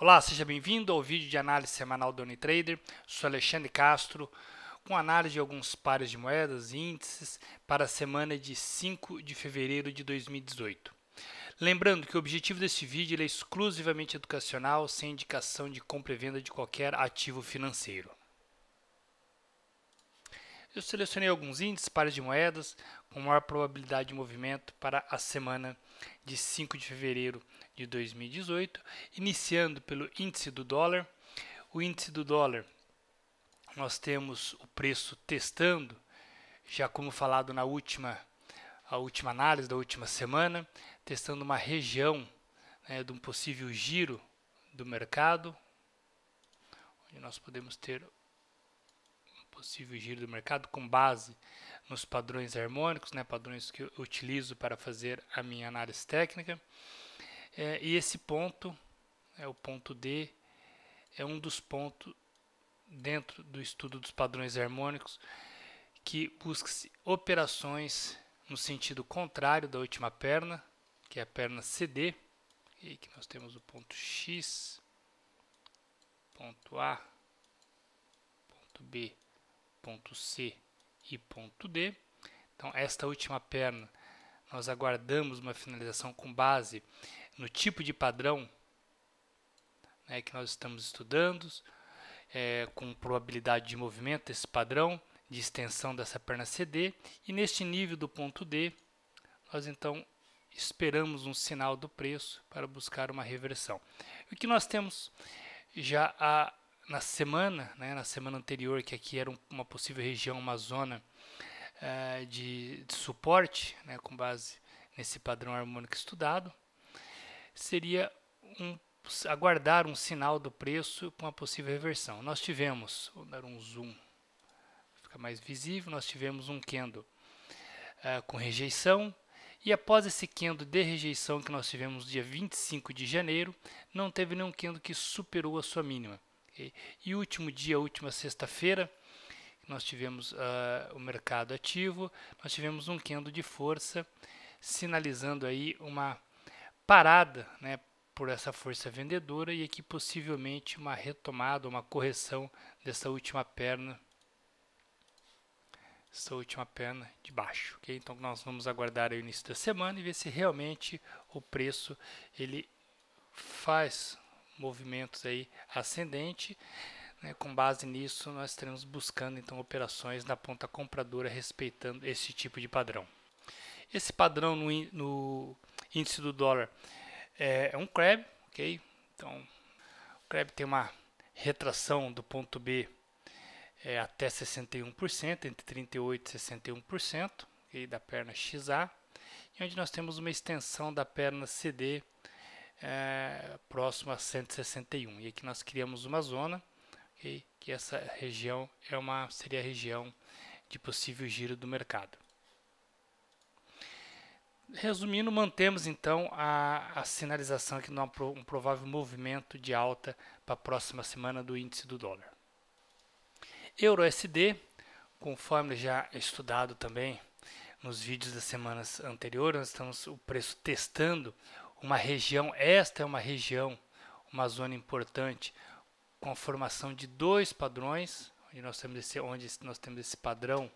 Olá, seja bem-vindo ao vídeo de análise semanal do Unitrader. Sou Alexandre Castro, com análise de alguns pares de moedas e índices para a semana de 5 de fevereiro de 2018. Lembrando que o objetivo desse vídeo é exclusivamente educacional, sem indicação de compra e venda de qualquer ativo financeiro. Eu selecionei alguns índices, pares de moedas, com maior probabilidade de movimento para a semana de 5 de fevereiro de 2018, iniciando pelo índice do dólar. O índice do dólar, nós temos o preço testando, já como falado na última, a última análise da última semana, testando uma região né, de um possível giro do mercado, onde nós podemos ter um possível giro do mercado com base nos padrões harmônicos, né, padrões que eu utilizo para fazer a minha análise técnica. É, e esse ponto, é o ponto D, é um dos pontos dentro do estudo dos padrões harmônicos que busca-se operações no sentido contrário da última perna, que é a perna CD, e que nós temos o ponto X, ponto A, ponto B, ponto C e ponto D. Então, esta última perna, nós aguardamos uma finalização com base no tipo de padrão né, que nós estamos estudando, é, com probabilidade de movimento desse padrão, de extensão dessa perna CD, e neste nível do ponto D, nós então esperamos um sinal do preço para buscar uma reversão. O que nós temos já a, na semana, né, na semana anterior, que aqui era um, uma possível região, uma zona uh, de, de, suporte, né, com base nesse padrão harmônico estudado, seria um, aguardar um sinal do preço com a possível reversão. Nós tivemos, vou dar um zoom, fica mais visível, nós tivemos um candle uh, com rejeição, e após esse candle de rejeição que nós tivemos dia 25 de janeiro, não teve nenhum candle que superou a sua mínima. E E último dia, última sexta-feira, nós tivemos uh, o mercado ativo, nós tivemos um candle de força, sinalizando aí uma parada né, por essa força vendedora e aqui possivelmente uma retomada, uma correção dessa última perna, essa última perna de baixo. Okay? Então nós vamos aguardar o início da semana e ver se realmente o preço ele faz movimentos aí ascendente. Né? Com base nisso, nós estaremos buscando então operações na ponta compradora respeitando esse tipo de padrão. Esse padrão no, no índice do dólar é, é um CREB, ok? Então, o CREB tem uma retração do ponto B é, até 61%, entre 38% e 61%, okay? da perna XA, e onde nós temos uma extensão da perna CD é, a 161. E aqui nós criamos uma zona, okay? que essa região é uma, seria a região de possível giro do mercado. Resumindo, mantemos então a, a sinalização aqui de um provável movimento de alta para a próxima semana do índice do dólar. Euro USD, conforme já estudado também nos vídeos das semanas anteriores, nós estamos o preço testando uma região, esta é uma região, uma zona importante, com a formação de dois padrões, onde nós temos esse, onde nós temos esse padrão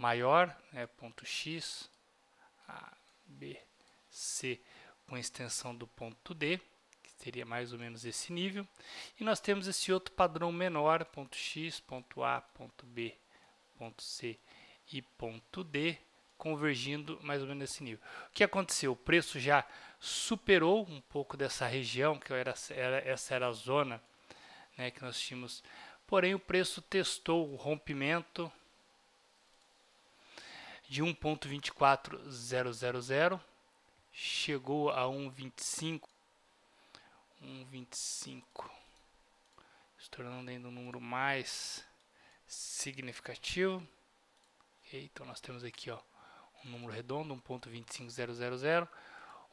maior, né, ponto x, a, b, c, com extensão do ponto d, que seria mais ou menos esse nível, e nós temos esse outro padrão menor, ponto x, ponto a, ponto b, ponto c e ponto d, convergindo mais ou menos nesse nível. O que aconteceu? O preço já superou um pouco dessa região, que era, era essa era a zona né, que nós tínhamos. Porém, o preço testou o rompimento de 1.24000 chegou a 1.25 1.25 se tornando ainda um número mais significativo então nós temos aqui ó, um número redondo 1.25000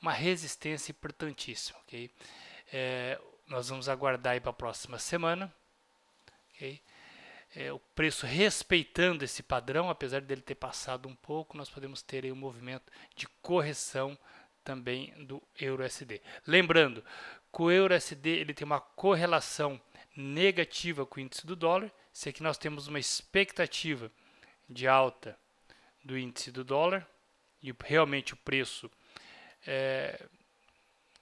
uma resistência importantíssima ok é, nós vamos aguardar para a próxima semana ok é, o preço respeitando esse padrão, apesar dele ter passado um pouco, nós podemos ter aí um movimento de correção também do EURUSD. Lembrando, que o EURUSD ele tem uma correlação negativa com o índice do dólar, se aqui nós temos uma expectativa de alta do índice do dólar e realmente o preço é,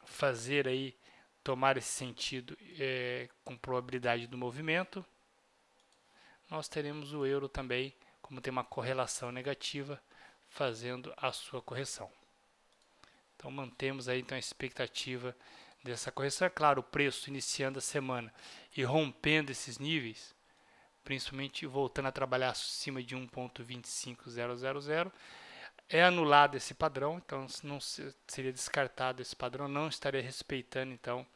fazer aí tomar esse sentido é, com probabilidade do movimento nós teremos o euro também, como tem uma correlação negativa, fazendo a sua correção. Então mantemos aí então a expectativa dessa correção. É claro, o preço iniciando a semana e rompendo esses níveis, principalmente voltando a trabalhar acima de 1.25000, é anulado esse padrão, então não seria descartado esse padrão, não estaria respeitando então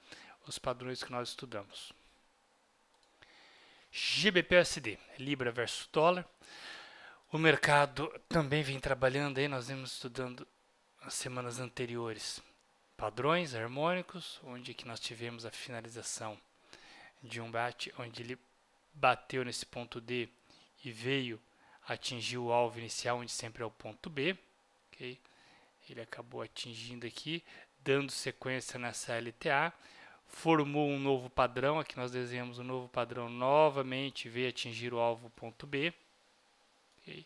os padrões que nós estudamos. GBPUSD, Libra versus dólar. O mercado também vem trabalhando aí, nós vimos estudando as semanas anteriores padrões harmônicos, onde que nós tivemos a finalização de um bate onde ele bateu nesse ponto D e veio atingir o alvo inicial, onde sempre é o ponto B. Okay? Ele acabou atingindo aqui, dando sequência nessa LTA formou um novo padrão, aqui nós desenhamos um novo padrão novamente, veio atingir o alvo ponto B. Okay?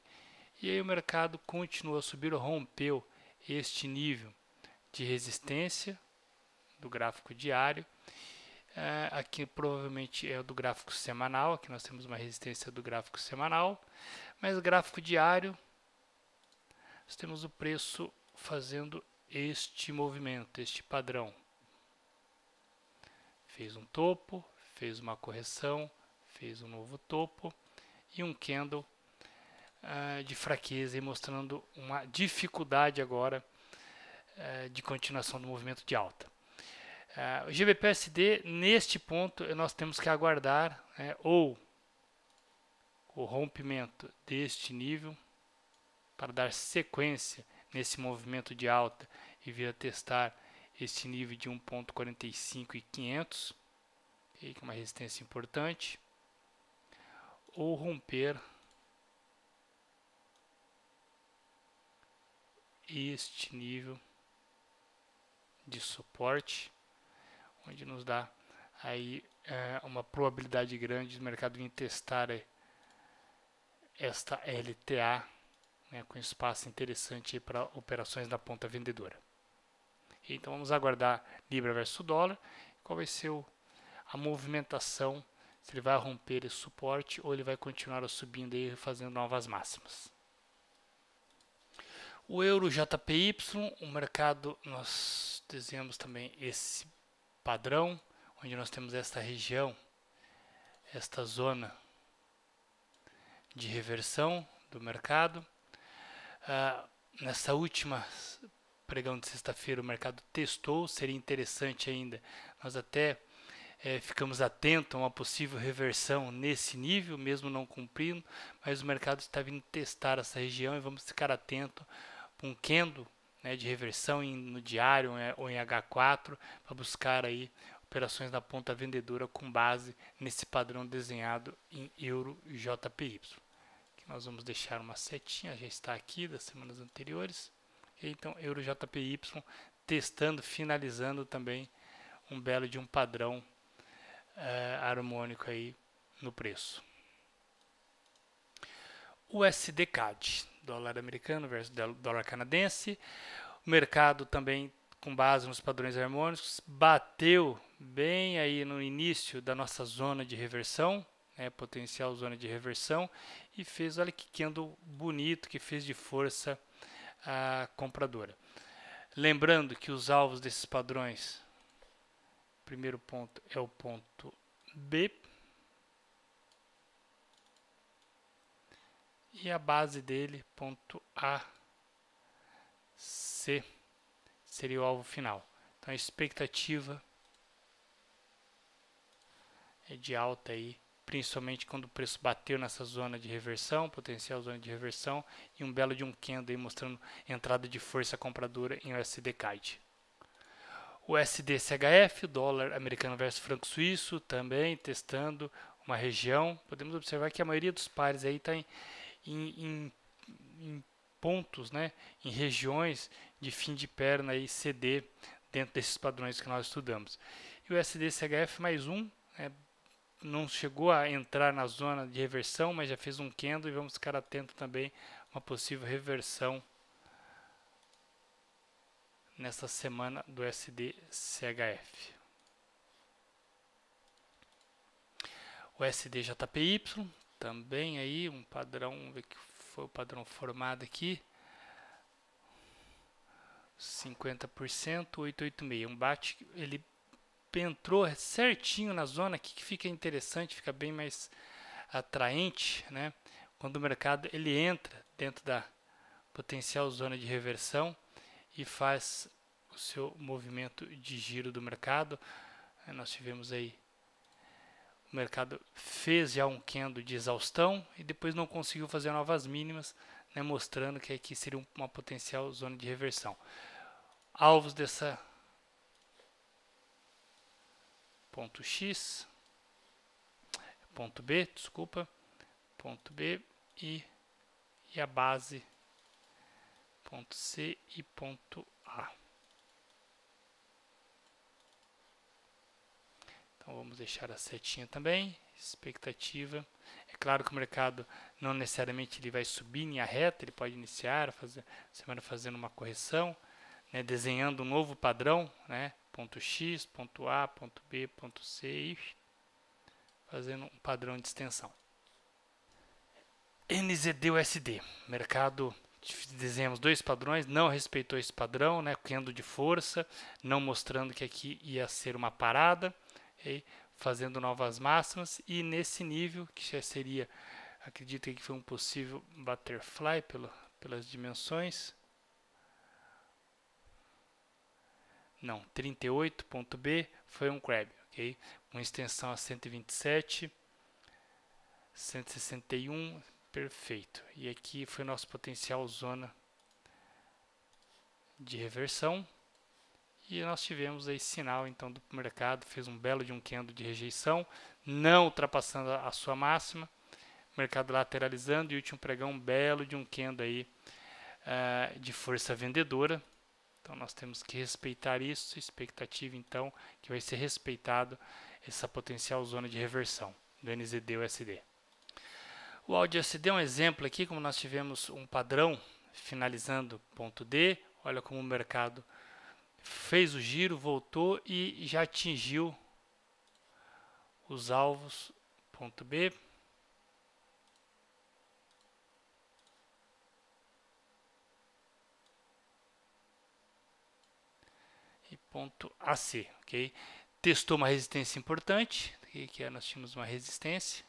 E aí o mercado continua a subir, rompeu este nível de resistência do gráfico diário. É, aqui provavelmente é do gráfico semanal, aqui nós temos uma resistência do gráfico semanal, mas gráfico diário, nós temos o preço fazendo este movimento, este padrão, fez um topo, fez uma correção, fez um novo topo e um candle uh, de fraqueza e mostrando uma dificuldade agora uh, de continuação do movimento de alta. Uh, o GBPSD, neste ponto, nós temos que aguardar né, ou o rompimento deste nível para dar sequência nesse movimento de alta e vir a testar esse nível de 1.45 e 500, que é uma resistência importante, ou romper este nível de suporte, onde nos dá aí é, uma probabilidade grande do mercado vir testar é, esta LTA né, com espaço interessante para operações na ponta vendedora. Então vamos aguardar Libra versus dólar, qual vai ser o, a movimentação, se ele vai romper esse suporte ou ele vai continuar subindo e fazendo novas máximas. O euro JPY, o mercado, nós desenhamos também esse padrão, onde nós temos esta região, esta zona de reversão do mercado. Ah, nessa última pregão de sexta-feira o mercado testou, seria interessante ainda. Nós até é, ficamos atentos a uma possível reversão nesse nível, mesmo não cumprindo, mas o mercado está vindo testar essa região e vamos ficar atento para um candle né, de reversão em, no diário ou em H4 para buscar aí operações na ponta vendedora com base nesse padrão desenhado em euro JPY. Aqui nós vamos deixar uma setinha, já está aqui das semanas anteriores. Então, EuroJPY testando, finalizando também um belo de um padrão eh, harmônico aí no preço. USD-CAD, dólar americano versus dólar canadense. O mercado também, com base nos padrões harmônicos, bateu bem aí no início da nossa zona de reversão, né, potencial zona de reversão, e fez, olha que candle bonito que fez de força a compradora. Lembrando que os alvos desses padrões, primeiro ponto é o ponto B e a base dele, ponto A, C, seria o alvo final. Então a expectativa é de alta aí principalmente quando o preço bateu nessa zona de reversão, potencial zona de reversão, e um belo de um candle mostrando entrada de força compradora em USD CAD. O SDCHF, dólar americano versus franco suíço, também testando uma região. Podemos observar que a maioria dos pares aí está em, em, em, pontos, né, em regiões de fim de perna e CD dentro desses padrões que nós estudamos. E o SDCHF mais um, é não chegou a entrar na zona de reversão, mas já fez um candle e vamos ficar atento também a uma possível reversão nesta semana do SDCHF. O JPY também aí um padrão, vamos ver que foi o padrão formado aqui. 50%, 886, um bate, ele entrou certinho na zona, aqui que fica interessante, fica bem mais atraente, né? Quando o mercado ele entra dentro da potencial zona de reversão e faz o seu movimento de giro do mercado. Nós tivemos aí o mercado fez já um candle de exaustão e depois não conseguiu fazer novas mínimas, né, mostrando que aqui seria uma potencial zona de reversão. Alvos dessa ponto x, ponto b, desculpa, ponto b e, e a base ponto c e ponto a. Então vamos deixar a setinha também, expectativa. É claro que o mercado não necessariamente ele vai subir em a reta, ele pode iniciar fazer semana fazendo uma correção, né, desenhando um novo padrão, né? ponto X, ponto A, ponto B, ponto C, fazendo um padrão de extensão. NZDUSD, mercado desenhamos dois padrões, não respeitou esse padrão, né, correndo de força, não mostrando que aqui ia ser uma parada, e fazendo novas máximas, e nesse nível, que já seria, acredito que foi um possível butterfly pelo, pelas dimensões, não, 38.b foi um crab, ok? Com extensão a 127, 161, perfeito. E aqui foi nosso potencial zona de reversão. E nós tivemos aí sinal então do mercado, fez um belo de um candle de rejeição, não ultrapassando a sua máxima. Mercado lateralizando e último pregão, um belo de um candle aí uh, de força vendedora então nós temos que respeitar isso, expectativa então que vai ser respeitado essa potencial zona de reversão do NZD USD. O áudio SD é um exemplo aqui, como nós tivemos um padrão finalizando ponto D, olha como o mercado fez o giro, voltou e já atingiu os alvos ponto B, .ac, ok? Testou uma resistência importante, aqui que é, nós tínhamos uma resistência.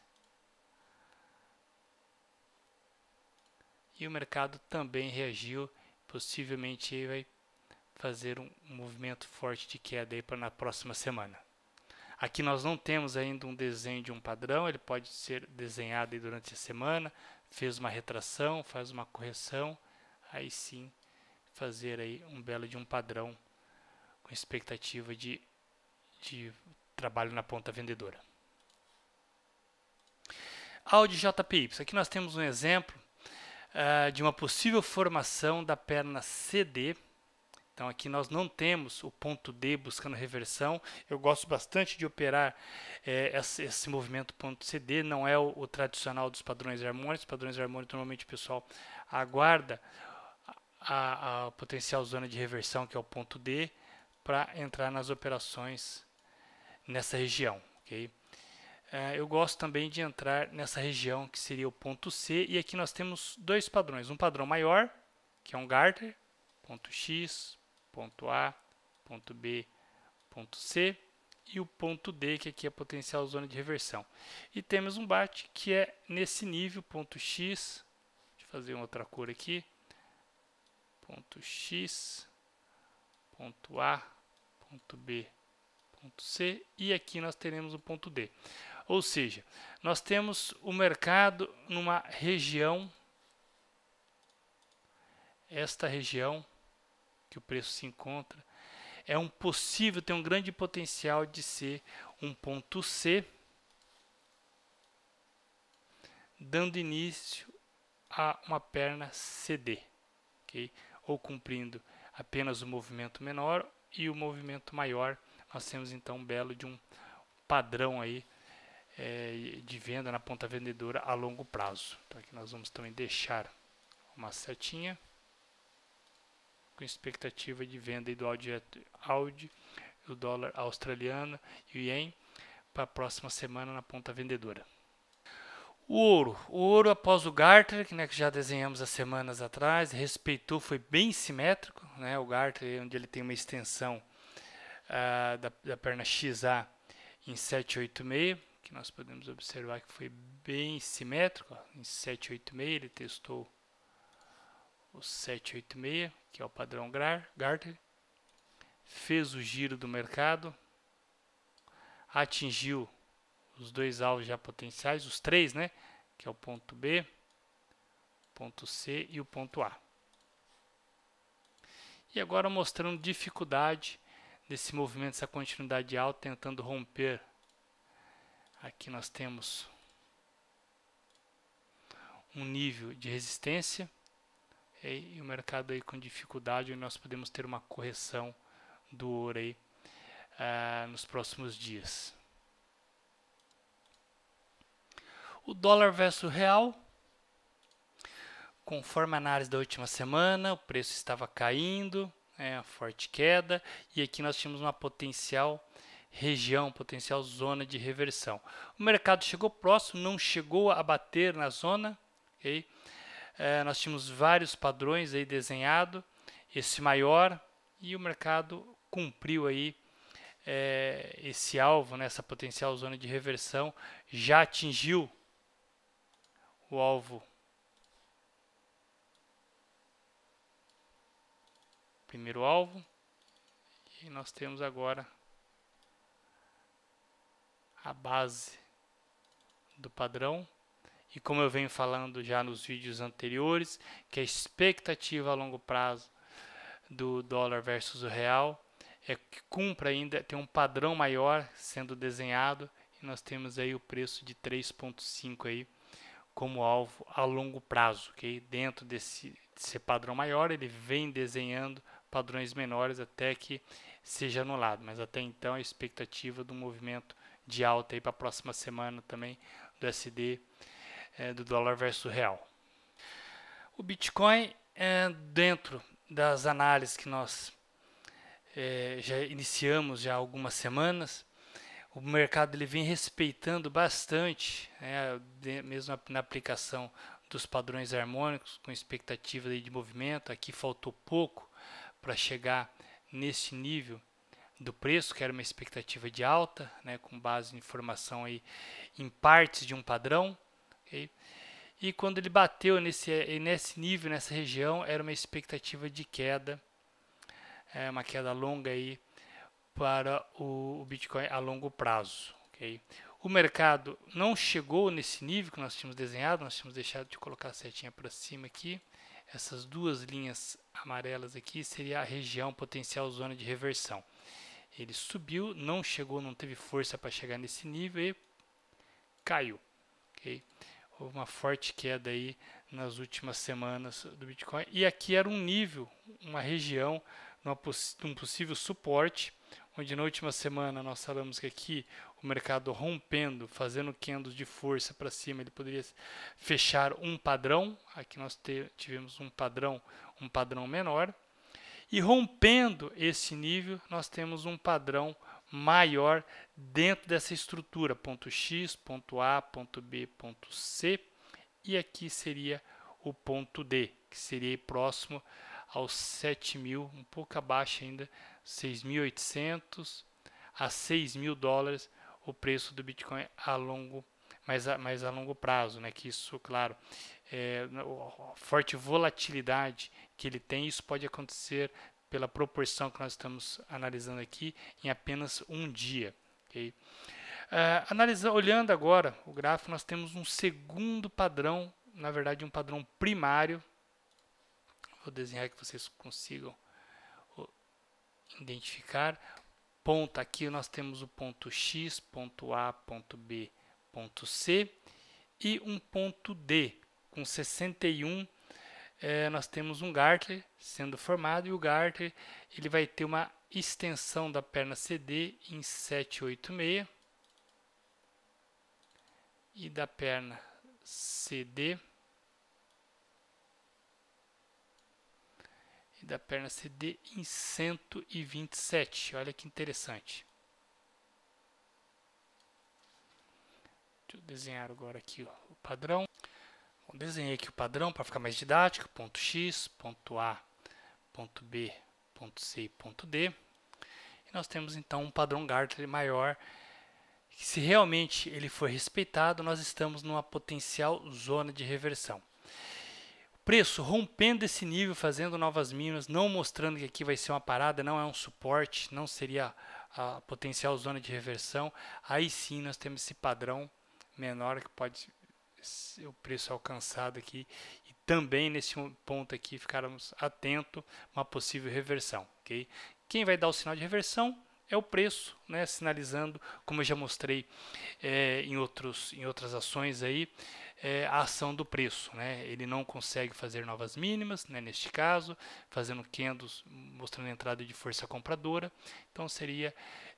E o mercado também reagiu, possivelmente vai fazer um movimento forte de queda aí para na próxima semana. Aqui nós não temos ainda um desenho de um padrão, ele pode ser desenhado durante a semana, fez uma retração, faz uma correção, aí sim fazer aí um belo de um padrão com expectativa de, de trabalho na ponta vendedora. Audi JPY. Aqui nós temos um exemplo uh, de uma possível formação da perna CD. Então aqui nós não temos o ponto D buscando reversão. Eu gosto bastante de operar eh, esse, esse, movimento ponto CD, não é o, o tradicional dos padrões harmônicos. Padrões harmônicos normalmente o pessoal aguarda a, a potencial zona de reversão que é o ponto D para entrar nas operações nessa região. Okay? É, eu gosto também de entrar nessa região que seria o ponto C, e aqui nós temos dois padrões, um padrão maior, que é um garter, ponto X, ponto A, ponto B, ponto C, e o ponto D, que aqui é a potencial zona de reversão. E temos um BAT que é nesse nível, ponto X, deixa eu fazer uma outra cor aqui, ponto X, ponto A, ponto B, ponto C e aqui nós teremos o ponto D. Ou seja, nós temos o mercado numa região, esta região que o preço se encontra, é um possível, tem um grande potencial de ser um ponto C, dando início a uma perna CD, okay? ou cumprindo apenas o um movimento menor e o movimento maior, nós temos então um belo de um padrão aí é, de venda na ponta vendedora a longo prazo. Então aqui nós vamos também deixar uma setinha com expectativa de venda do Audi, o dólar australiano e o Yen para a próxima semana na ponta vendedora. O ouro. O ouro, após o Gartner, que, né, que já desenhamos há semanas atrás, respeitou, foi bem simétrico. Né, o Gartner, onde ele tem uma extensão ah, da, da perna XA em 786, que nós podemos observar que foi bem simétrico. Ó, em 786, ele testou o 786, que é o padrão Gartner, fez o giro do mercado, atingiu os dois alvos já potenciais, os três, né? Que é o ponto B, ponto C e o ponto A. E agora mostrando dificuldade desse movimento, essa continuidade alta, tentando romper. Aqui nós temos um nível de resistência e o mercado aí com dificuldade, onde nós podemos ter uma correção do ouro aí, ah, nos próximos dias. O dólar versus real, conforme a análise da última semana, o preço estava caindo, é, forte queda, e aqui nós tínhamos uma potencial região, potencial zona de reversão. O mercado chegou próximo, não chegou a bater na zona, okay? É, nós tínhamos vários padrões aí desenhado, esse maior e o mercado cumpriu aí é, esse alvo, né, essa potencial zona de reversão, já atingiu o alvo primeiro alvo e nós temos agora a base do padrão e como eu venho falando já nos vídeos anteriores que a expectativa a longo prazo do dólar versus o real é que cumpra ainda tem um padrão maior sendo desenhado e nós temos aí o preço de 3.5 aí como alvo a longo prazo. Okay? Dentro desse, desse padrão maior, ele vem desenhando padrões menores até que seja anulado. Mas até então, a expectativa do movimento de alta para a próxima semana também do SD é, eh, do dólar versus real. O Bitcoin, é, dentro das análises que nós é, já iniciamos já há algumas semanas, o mercado ele vem respeitando bastante, né, mesmo na aplicação dos padrões harmônicos, com expectativa de movimento. Aqui faltou pouco para chegar nesse nível do preço, que era uma expectativa de alta, né, com base em informação aí, em partes de um padrão. Okay? E quando ele bateu nesse, eh, nesse nível, nessa região, era uma expectativa de queda, é, uma queda longa aí para o Bitcoin a longo prazo. Okay? O mercado não chegou nesse nível que nós tínhamos desenhado, nós tínhamos deixado de colocar a setinha para cima aqui. Essas duas linhas amarelas aqui seria a região potencial zona de reversão. Ele subiu, não chegou, não teve força para chegar nesse nível e caiu. Okay? Houve uma forte queda aí nas últimas semanas do Bitcoin. E aqui era um nível, uma região, uma poss um possível suporte onde na última semana nós falamos que aqui o mercado rompendo, fazendo candles de força para cima, ele poderia fechar um padrão, aqui nós tivemos um padrão, um padrão menor, e rompendo esse nível, nós temos um padrão maior dentro dessa estrutura, ponto X, ponto A, ponto B, ponto C, e aqui seria o ponto D, que seria próximo aos 7 mil, um pouco abaixo ainda 6.800 a 6.000 mil dólares o preço do Bitcoin a longo mas a, mas a longo prazo, né? Que isso, claro, é, né, a forte volatilidade que ele tem, isso pode acontecer pela proporção que nós estamos analisando aqui em apenas um dia. Okay? Uh, analisa, olhando agora o gráfico, nós temos um segundo padrão, na verdade um padrão primário. Vou desenhar que vocês consigam identificar. Ponto aqui nós temos o ponto X, ponto A, ponto B, ponto C e um ponto D com 61 é, nós temos um garter sendo formado e o garter ele vai ter uma extensão da perna CD em 786 e da perna CD e da perna CD em 127. Olha que interessante. Deixa eu desenhar agora aqui ó, o padrão. Bom, desenhei aqui o padrão para ficar mais didático. Ponto X, ponto A, ponto B, ponto C e ponto D. E nós temos então um padrão Gartner maior. Se realmente ele for respeitado, nós estamos numa potencial zona de reversão. Preço rompendo esse nível, fazendo novas mínimas, não mostrando que aqui vai ser uma parada, não é um suporte, não seria a potencial zona de reversão. Aí sim nós temos esse padrão menor que pode ser o preço alcançado aqui e também nesse ponto aqui ficarmos atento uma possível reversão, Quem vai dar o sinal de reversão é o preço, né? sinalizando, como eu já mostrei é, em, outros, em outras ações aí, é, a ação do preço. Né? Ele não consegue fazer novas mínimas, né? neste caso, fazendo candles, mostrando entrada de força compradora. Então seria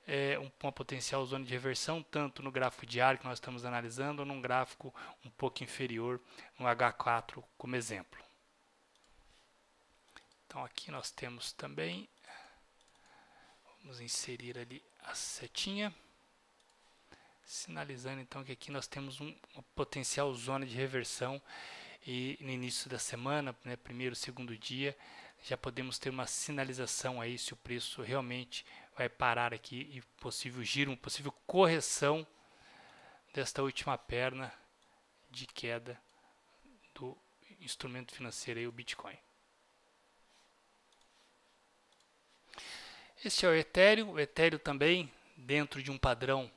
é, uma potencial zona de reversão, tanto no gráfico diário que nós estamos analisando, ou num gráfico um pouco inferior, no H4 como exemplo. Então aqui nós temos também Vamos inserir ali a setinha. Sinalizando então que aqui nós temos um, uma potencial zona de reversão e no início da semana, né, primeiro, segundo dia, já podemos ter uma sinalização aí se o preço realmente vai parar aqui e possível giro, uma possível correção desta última perna de queda do instrumento financeiro aí, o Bitcoin. Este é o Ethereum, o Ethereum também dentro de um padrão.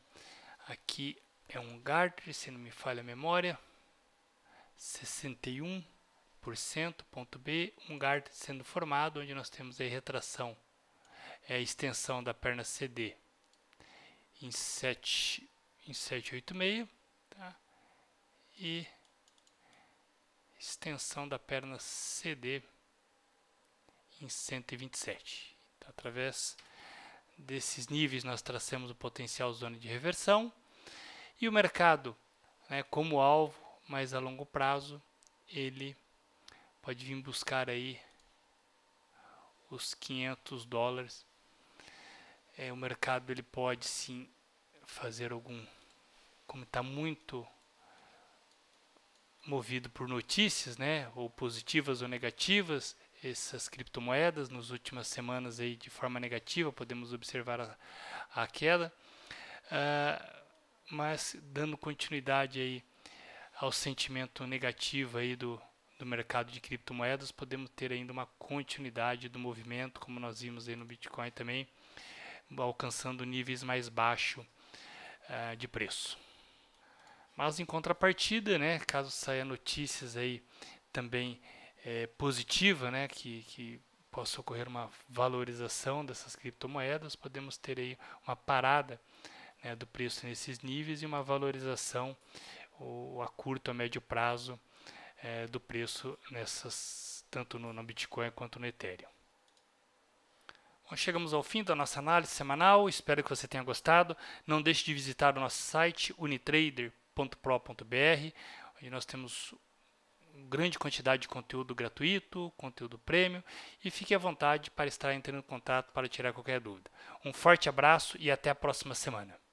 Aqui é um Gartner, se não me falha a memória, 61%, ponto B, um Gartner sendo formado, onde nós temos a retração, é a extensão da perna CD em 7, em 786, tá? e extensão da perna CD em 127. Através desses níveis nós traçamos o potencial zona de reversão e o mercado, né, como alvo, mas a longo prazo, ele pode vir buscar aí os 500 dólares. É, o mercado ele pode sim fazer algum, como está muito movido por notícias, né, ou positivas ou negativas, essas criptomoedas nas últimas semanas aí de forma negativa, podemos observar a, a queda, uh, mas dando continuidade aí ao sentimento negativo aí do, do mercado de criptomoedas, podemos ter ainda uma continuidade do movimento, como nós vimos aí no Bitcoin também, alcançando níveis mais baixos uh, ah, de preço. Mas em contrapartida, né, caso saia notícias aí também é, positiva, né, que, que possa ocorrer uma valorização dessas criptomoedas, podemos ter aí uma parada né, do preço nesses níveis e uma valorização ou, a curto a médio prazo é, do preço nessas tanto no, no Bitcoin quanto no Ethereum. Bom, chegamos ao fim da nossa análise semanal, espero que você tenha gostado. Não deixe de visitar o nosso site unitrader.pro.br, onde nós temos grande quantidade de conteúdo gratuito, conteúdo prêmio e fique à vontade para estar entrando em contato para tirar qualquer dúvida. Um forte abraço e até a próxima semana.